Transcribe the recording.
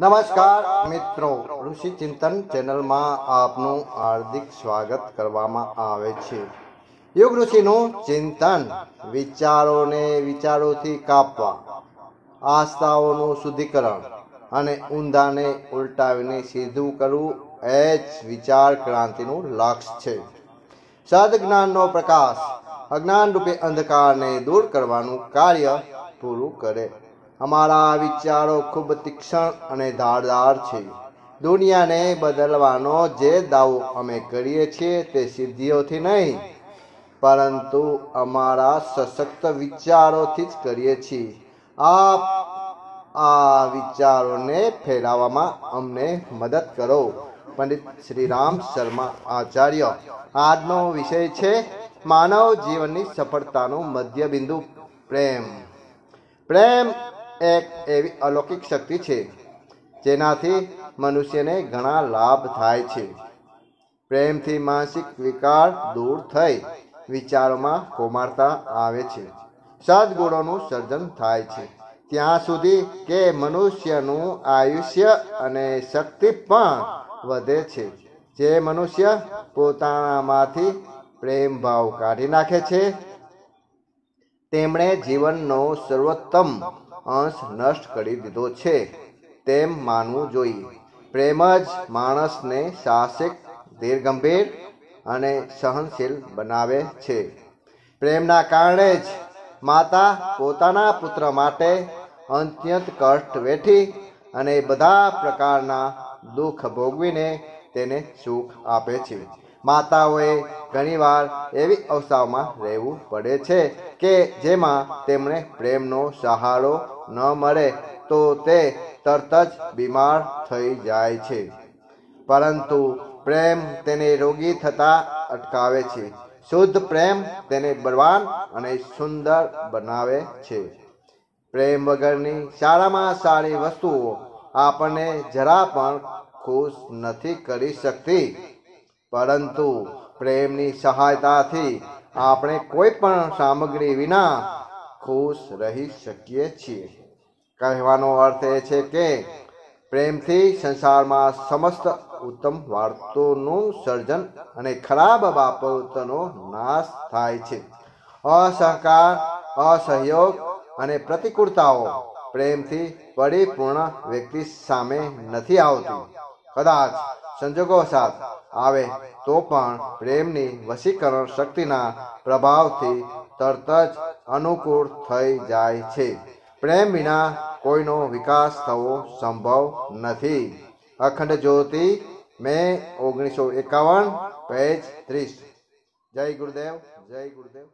નમસ્કાર મિત્રો ઋષિ ચિંતન ચેનલમાં આપનું હાર્દિક સ્વાગત કરવામાં આવે છે યોગ ઋષિનું ચિંતન વિચારોને વિચારોથી કાપવા આસ્થાઓનું શુદ્ધિકરણ અને ઊંધાને ઉલટાવીને સીધું કરવું એ જ વિચાર ક્રાંતિનું લક્ષ્ય છે સદજ્ઞાનનો પ્રકાશ અજ્ઞાન રૂપે અંધકારને દૂર કરવાનું કાર્ય પૂરું કરે અમારા વિચારો ખૂબ તીક્ષ્ણ અને ધારદાર છે દુનિયાને બદલવાનો જે દાવો અમે કરીએ છીએ તે સિદ્ધિઓથી નહીં પરંતુ અમારા સશક્ત વિચારોથી જ કરીએ છીએ આપ આ વિચારોને ફેલાવવામાં અમને મદદ કરો પંડિત રામ શર્મા આચાર્ય આજનો વિષય છે માનવ જીવનની સફળતાનું મધ્યબિંદુ પ્રેમ પ્રેમ એક એવી અલૌકિક શક્તિ છે જેનાથી મનુષ્યને ઘણા લાભ થાય છે પ્રેમથી માનસિક વિકાર દૂર થઈ વિચારોમાં કોમારતા આવે છે સદગુણોનું સર્જન થાય છે ત્યાં સુધી કે મનુષ્યનું આયુષ્ય અને શક્તિ પણ વધે છે જે મનુષ્ય પોતાનામાંથી પ્રેમ ભાવ કાઢી નાખે છે તેમણે જીવનનો સર્વોત્તમ અંશ નષ્ટ કરી દીધો છે તેમ માનવું જોઈએ પ્રેમ જ માણસને સાહસિક ધીરગંભીર અને સહનશીલ બનાવે છે પ્રેમના કારણે જ માતા પોતાના પુત્ર માટે અત્યંત કષ્ટ વેઠી અને બધા પ્રકારના દુઃખ ભોગવીને તેને સુખ આપે છે માતાઓએ ઘણીવાર એવી અવસ્થામાં રહેવું પડે છે કે જેમાં તેમણે પ્રેમનો સહારો ન મળે તો તે તરત જ બીમાર થઈ જાય છે પરંતુ પ્રેમ તેને રોગી થતા અટકાવે છે શુદ્ધ પ્રેમ તેને બળવાન અને સુંદર બનાવે છે પ્રેમ વગરની સારામાં સારી વસ્તુઓ આપણને જરા પણ ખુશ નથી કરી શકતી પરંતુ પ્રેમની સહાયતાથી આપણે કોઈ પણ સામગ્રી વિના ખુશ રહી શકીએ છીએ કહેવાનો અર્થ એ છે કે પ્રેમથી સંસારમાં સમસ્ત ઉત્તમ વાર્તોનું સર્જન અને ખરાબ બાબતોનો નાશ થાય છે અસહકાર અસહયોગ અને પ્રતિકૂળતાઓ પ્રેમથી પરિપૂર્ણ વ્યક્તિ સામે નથી આવતી કદાચ સંજોગો સાથ આવે તો પણ પ્રેમની વશીકરણ શક્તિના પ્રભાવથી તરત જ અનુકૂળ થઈ જાય છે પ્રેમ વિના કોઈનો વિકાસ થવો સંભવ નથી અખંડ જ્યોતિ મે ઓગણીસો એકાવન પેજ ત્રીસ જય ગુરુદેવ જય ગુરુદેવ